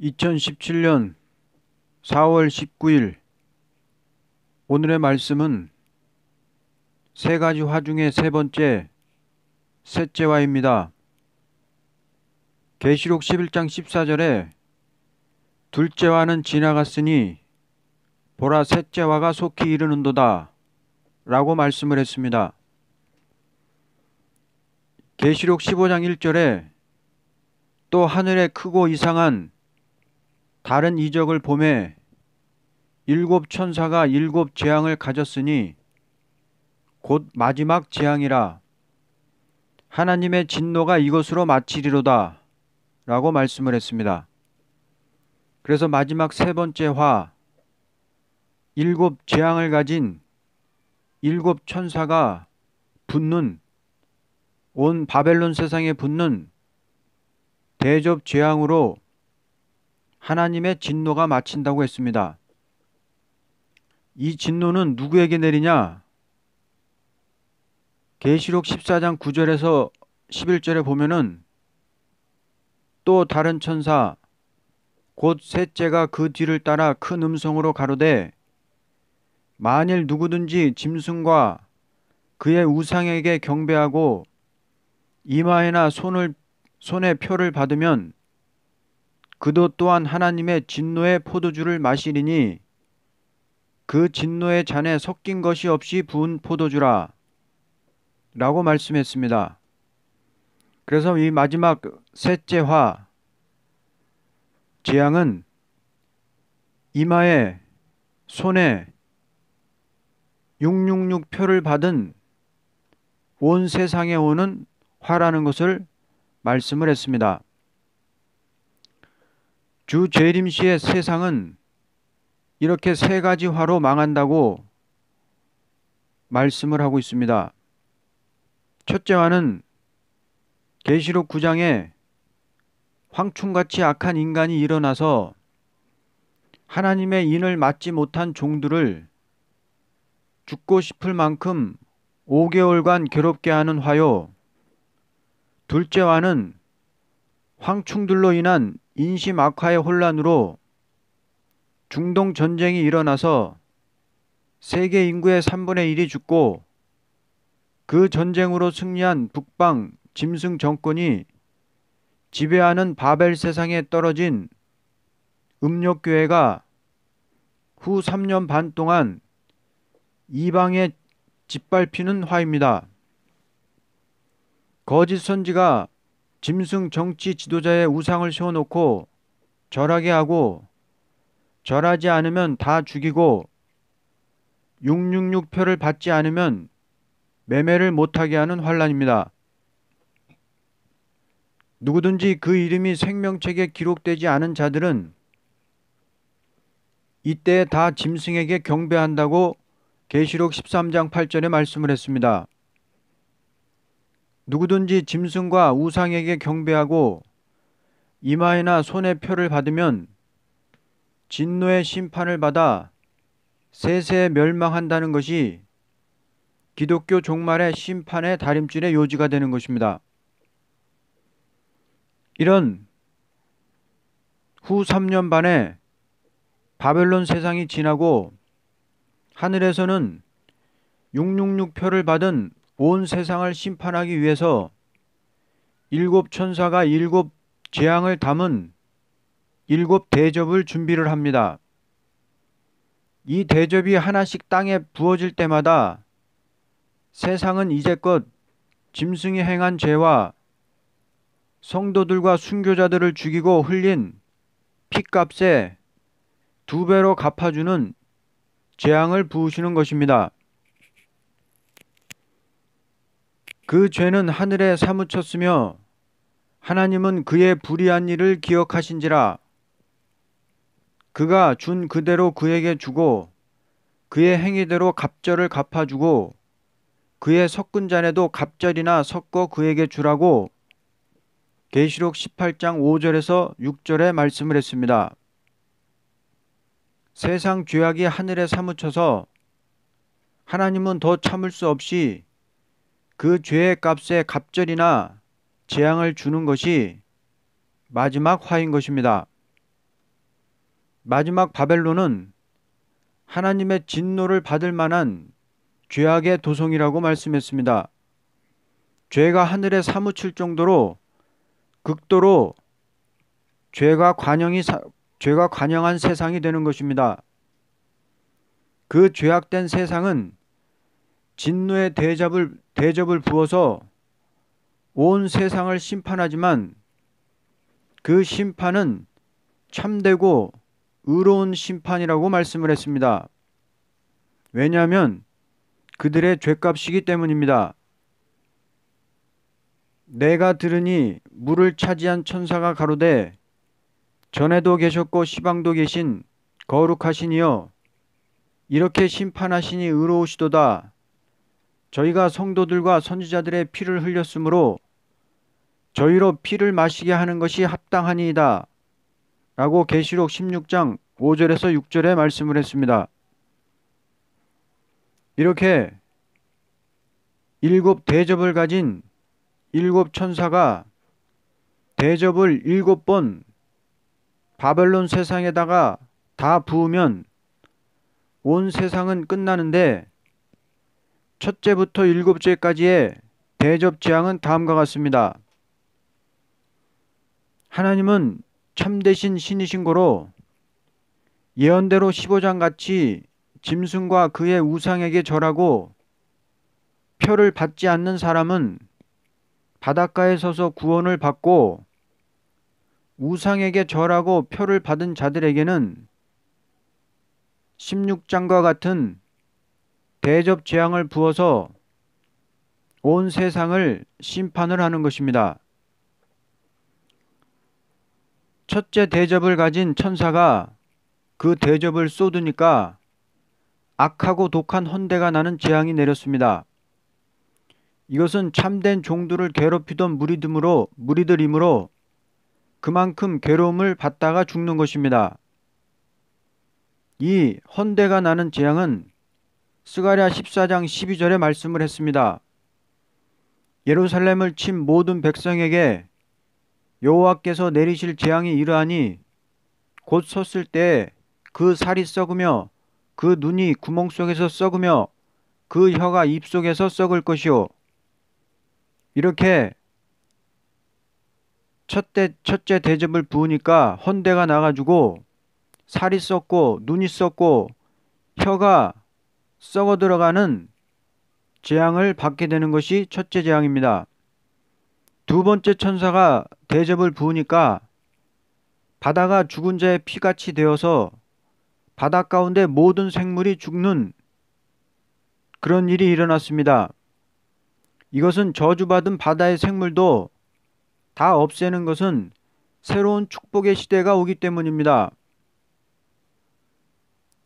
2017년 4월 19일 오늘의 말씀은 세 가지 화중에세 번째 셋째 화입니다. 계시록 11장 14절에 둘째 화는 지나갔으니 보라 셋째 화가 속히 이르는도다 라고 말씀을 했습니다. 계시록 15장 1절에 또 하늘에 크고 이상한 다른 이적을 봄에 일곱 천사가 일곱 재앙을 가졌으니 곧 마지막 재앙이라 하나님의 진노가 이것으로 마치리로다 라고 말씀을 했습니다. 그래서 마지막 세 번째 화 일곱 재앙을 가진 일곱 천사가 붙는 온 바벨론 세상에 붙는 대접 재앙으로 하나님의 진노가 마친다고 했습니다. 이 진노는 누구에게 내리냐? 계시록 14장 9절에서 11절에 보면은 또 다른 천사 곧 셋째가 그 뒤를 따라 큰 음성으로 가로되 만일 누구든지 짐승과 그의 우상에게 경배하고 이마에나 손을 손에 표를 받으면 그도 또한 하나님의 진노의 포도주를 마시리니 그 진노의 잔에 섞인 것이 없이 부은 포도주라 라고 말씀했습니다. 그래서 이 마지막 셋째 화 재앙은 이마에 손에 666 표를 받은 온 세상에 오는 화라는 것을 말씀을 했습니다. 주 재림 시의 세상은 이렇게 세 가지 화로 망한다고 말씀을 하고 있습니다. 첫째 화는 계시록 9장에 황충같이 악한 인간이 일어나서 하나님의 인을 맞지 못한 종들을 죽고 싶을 만큼 5개월간 괴롭게 하는 화요. 둘째 화는 황충들로 인한 인심 악화의 혼란으로 중동 전쟁이 일어나서 세계 인구의 3분의 1이 죽고 그 전쟁으로 승리한 북방 짐승 정권이 지배하는 바벨 세상에 떨어진 음력교회가 후 3년 반 동안 이방에 짓밟히는 화입니다. 거짓 선지가 짐승 정치 지도자의 우상을 세워놓고 절하게 하고 절하지 않으면 다 죽이고 666표를 받지 않으면 매매를 못하게 하는 환란입니다. 누구든지 그 이름이 생명책에 기록되지 않은 자들은 이때 다 짐승에게 경배한다고 계시록 13장 8절에 말씀을 했습니다. 누구든지 짐승과 우상에게 경배하고 이마에나 손에 표를 받으면 진노의 심판을 받아 세세 멸망한다는 것이 기독교 종말의 심판의 다림질의 요지가 되는 것입니다. 이런 후 3년 반에 바벨론 세상이 지나고 하늘에서는 666표를 받은 온 세상을 심판하기 위해서 일곱 천사가 일곱 재앙을 담은 일곱 대접을 준비를 합니다. 이 대접이 하나씩 땅에 부어질 때마다 세상은 이제껏 짐승이 행한 죄와 성도들과 순교자들을 죽이고 흘린 피값에 두 배로 갚아주는 재앙을 부으시는 것입니다. 그 죄는 하늘에 사무쳤으며 하나님은 그의 불의한 일을 기억하신지라 그가 준 그대로 그에게 주고 그의 행위대로 갑절을 갚아주고 그의 섞은 잔에도 갑절이나 섞어 그에게 주라고 계시록 18장 5절에서 6절에 말씀을 했습니다. 세상 죄악이 하늘에 사무쳐서 하나님은 더 참을 수 없이 그 죄의 값에 갑절이나 재앙을 주는 것이 마지막 화인 것입니다. 마지막 바벨론은 하나님의 진노를 받을 만한 죄악의 도성이라고 말씀했습니다. 죄가 하늘에 사무칠 정도로 극도로 죄가 관영이 죄가 관영한 세상이 되는 것입니다. 그 죄악된 세상은 진노의 대접을, 대접을 부어서 온 세상을 심판하지만 그 심판은 참되고 의로운 심판이라고 말씀을 했습니다. 왜냐하면 그들의 죄값이기 때문입니다. 내가 들으니 물을 차지한 천사가 가로되 전에도 계셨고 시방도 계신 거룩하시니요 이렇게 심판하시니 의로우시도다 저희가 성도들과 선지자들의 피를 흘렸으므로 저희로 피를 마시게 하는 것이 합당하니이다. 라고 계시록 16장 5절에서 6절에 말씀을 했습니다. 이렇게 일곱 대접을 가진 일곱 천사가 대접을 일곱 번 바벨론 세상에다가 다 부으면 온 세상은 끝나는데 첫째부터 일곱째까지의 대접 지향은 다음과 같습니다. 하나님은 참되신 신이신 고로 예언대로 15장 같이 짐승과 그의 우상에게 절하고 표를 받지 않는 사람은 바닷가에 서서 구원을 받고 우상에게 절하고 표를 받은 자들에게는 16장과 같은 대접 재앙을 부어서 온 세상을 심판을 하는 것입니다. 첫째 대접을 가진 천사가 그 대접을 쏟으니까 악하고 독한 헌대가 나는 재앙이 내렸습니다. 이것은 참된 종들을 괴롭히던 무리듬으로 무리들이므로 그만큼 괴로움을 받다가 죽는 것입니다. 이 헌대가 나는 재앙은 스가랴 14장 12절에 말씀을 했습니다. 예루살렘을 친 모든 백성에게 여호와께서 내리실 재앙이 이러하니 곧 섰을 때 그 살이 썩으며 그 눈이 구멍 속에서 썩으며 그 혀가 입 속에서 썩을 것이요 이렇게 첫째, 첫째 대접을 부으니까 헌대가 나가지고 살이 썩고 눈이 썩고 혀가 썩어 들어가는 재앙을 받게 되는 것이 첫째 재앙입니다. 두 번째 천사가 대접을 부으니까 바다가 죽은 자의 피같이 되어서 바닷 가운데 모든 생물이 죽는 그런 일이 일어났습니다. 이것은 저주받은 바다의 생물도 다 없애는 것은 새로운 축복의 시대가 오기 때문입니다.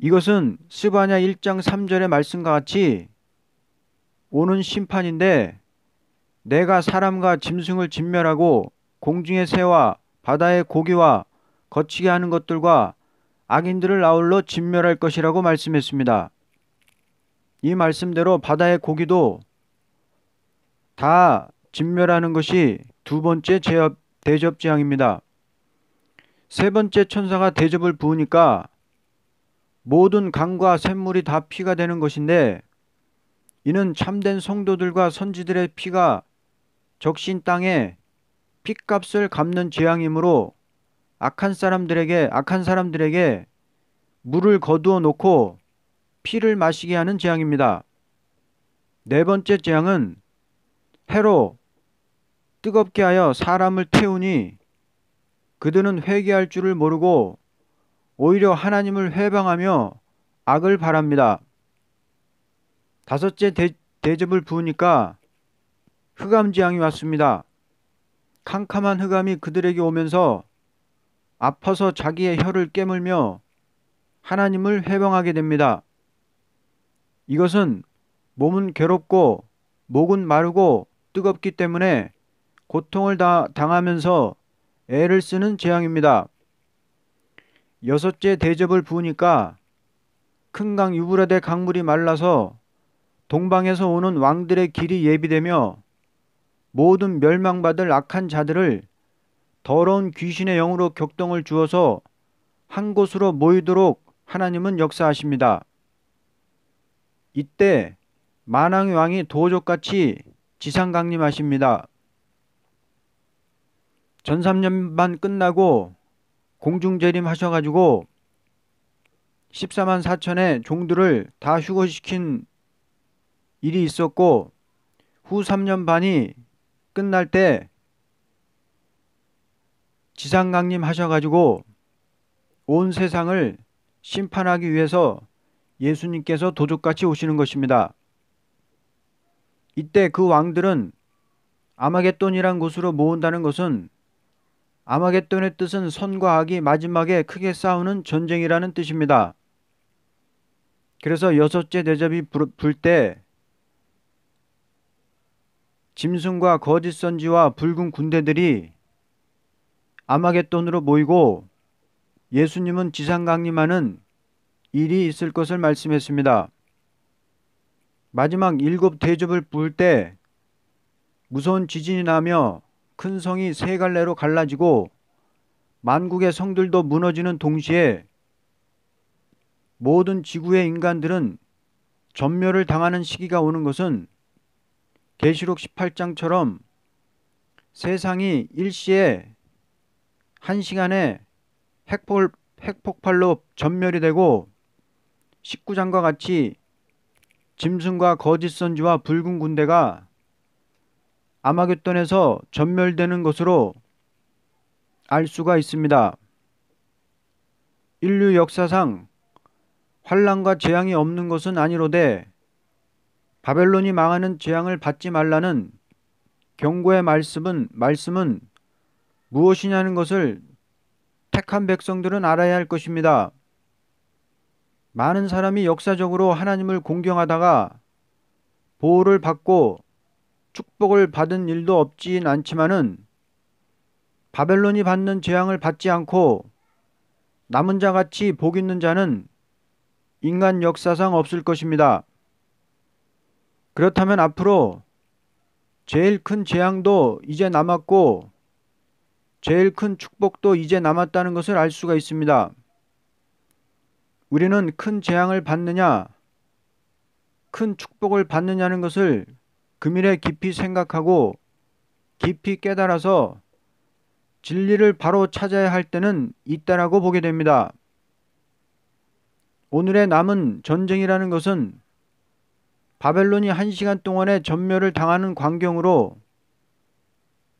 이것은 스바냐 1장 3절의 말씀과 같이 오는 심판인데 내가 사람과 짐승을 진멸하고 공중의 새와 바다의 고기와 거치게 하는 것들과 악인들을 아울러 진멸할 것이라고 말씀했습니다. 이 말씀대로 바다의 고기도 다 진멸하는 것이 두 번째 제업, 대접 재앙입니다. 세 번째 천사가 대접을 부으니까 모든 강과 샘물이 다 피가 되는 것인데 이는 참된 성도들과 선지들의 피가 적신 땅에 피값을 갚는 재앙이므로 악한 사람들에게 악한 사람들에게 물을 거두어 놓고 피를 마시게 하는 재앙입니다. 네 번째 재앙은 해로 뜨겁게 하여 사람을 태우니 그들은 회개할 줄을 모르고 오히려 하나님을 회방하며 악을 바랍니다. 다섯째 대, 대접을 부으니까 흑암지향이 왔습니다. 캄캄한 흑암이 그들에게 오면서 아파서 자기의 혀를 깨물며 하나님을 회방하게 됩니다. 이것은 몸은 괴롭고 목은 마르고 뜨겁기 때문에 고통을 당하면서 애를 쓰는 재앙입니다. 여섯째 대접을 부으니까 큰강 유브라데 강물이 말라서 동방에서 오는 왕들의 길이 예비되며 모든 멸망받을 악한 자들을 더러운 귀신의 영으로 격동을 주어서 한 곳으로 모이도록 하나님은 역사하십니다. 이때 만왕의 왕이 도적같이 지상 강림하십니다. 전삼년반 끝나고 공중재림 하셔가지고 14만 4천의 종들을 다 휴거시킨 일이 있었고 후 3년 반이 끝날 때 지상강림 하셔가지고 온 세상을 심판하기 위해서 예수님께서 도적같이 오시는 것입니다. 이때 그 왕들은 아마겟돈이란 곳으로 모은다는 것은 아마겟돈의 뜻은 선과 악이 마지막에 크게 싸우는 전쟁이라는 뜻입니다. 그래서 여섯째 대접이 불 때 짐승과 거짓 선지와 붉은 군대들이 아마겟돈으로 모이고 예수님은 지상 강림하는 일이 있을 것을 말씀했습니다. 마지막 일곱 대접을 불 때 무서운 지진이 나며 큰 성이 세 갈래로 갈라지고 만국의 성들도 무너지는 동시에 모든 지구의 인간들은 전멸을 당하는 시기가 오는 것은 계시록 18장처럼 세상이 일시에 한 시간에 핵폭, 핵폭발로 전멸이 되고 19장과 같이 짐승과 거짓 선지와 붉은 군대가 아마겟돈에서 전멸되는 것으로 알 수가 있습니다. 인류 역사상 환란과 재앙이 없는 것은 아니로되 바벨론이 망하는 재앙을 받지 말라는 경고의 말씀은 말씀은 무엇이냐는 것을 택한 백성들은 알아야 할 것입니다. 많은 사람이 역사적으로 하나님을 공경하다가 보호를 받고 축복을 받은 일도 없진 않지만은 바벨론이 받는 재앙을 받지 않고 남은 자 같이 복 있는 자는 인간 역사상 없을 것입니다. 그렇다면 앞으로 제일 큰 재앙도 이제 남았고 제일 큰 축복도 이제 남았다는 것을 알 수가 있습니다. 우리는 큰 재앙을 받느냐, 큰 축복을 받느냐는 것을 금일에 깊이 생각하고 깊이 깨달아서 진리를 바로 찾아야 할 때는 있다라고 보게 됩니다. 오늘의 남은 전쟁이라는 것은 바벨론이 한 시간 동안의 전멸을 당하는 광경으로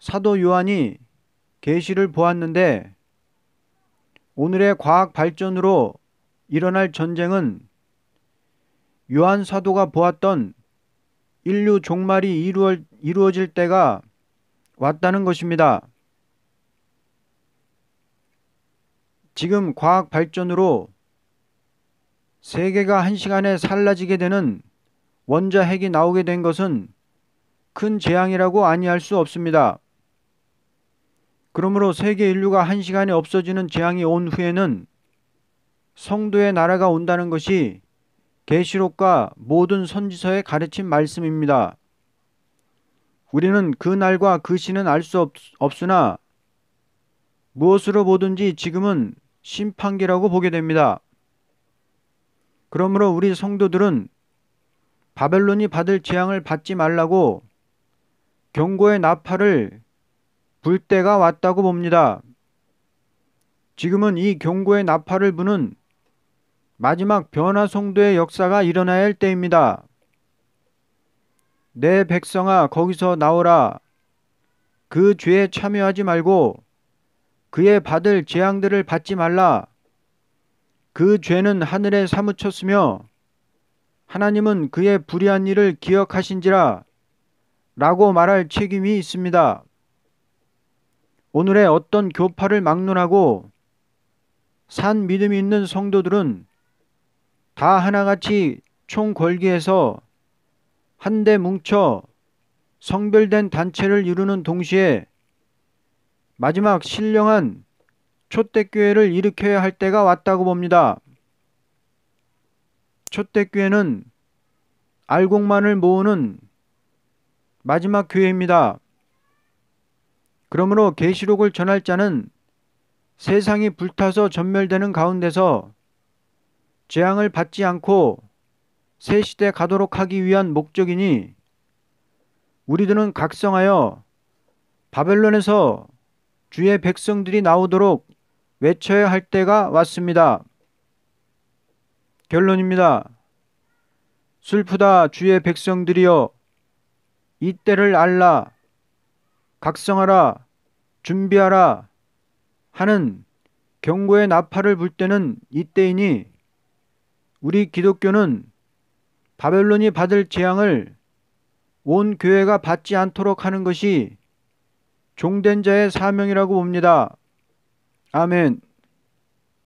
사도 요한이 계시를 보았는데 오늘의 과학 발전으로 일어날 전쟁은 요한 사도가 보았던 인류 종말이 이루어, 이루어질 때가 왔다는 것입니다. 지금 과학 발전으로 세계가 한시간에 살라지게 되는 원자핵이 나오게 된 것은 큰 재앙이라고 아니할 수 없습니다. 그러므로 세계 인류가 한시간에 없어지는 재앙이 온 후에는 성도의 나라가 온다는 것이 계시록과 모든 선지서에 가르친 말씀입니다. 우리는 그 날과 그 시는 알 수 없으나 무엇으로 보든지 지금은 심판기라고 보게 됩니다. 그러므로 우리 성도들은 바벨론이 받을 재앙을 받지 말라고 경고의 나팔을 불 때가 왔다고 봅니다. 지금은 이 경고의 나팔을 부는 마지막 변화 송도의 역사가 일어날 때입니다. 내 백성아 거기서 나오라. 그 죄에 참여하지 말고 그의 받을 재앙들을 받지 말라. 그 죄는 하늘에 사무쳤으며 하나님은 그의 불의한 일을 기억하신지라 라고 말할 책임이 있습니다. 오늘의 어떤 교파를 막론하고 산 믿음이 있는 성도들은 다 하나같이 총궐기에서 한데 뭉쳐 성별된 단체를 이루는 동시에 마지막 신령한 초대교회를 일으켜야 할 때가 왔다고 봅니다. 초대교회는 알곡만을 모으는 마지막 교회입니다. 그러므로 계시록을 전할 자는 세상이 불타서 전멸되는 가운데서 재앙을 받지 않고 새 시대에 가도록 하기 위한 목적이니 우리들은 각성하여 바벨론에서 주의 백성들이 나오도록 외쳐야 할 때가 왔습니다. 결론입니다. 슬프다 주의 백성들이여 이 때를 알라 각성하라 준비하라 하는 경고의 나팔을 불 때는 이때이니 우리 기독교는 바벨론이 받을 재앙을 온 교회가 받지 않도록 하는 것이 종된 자의 사명이라고 봅니다. 아멘.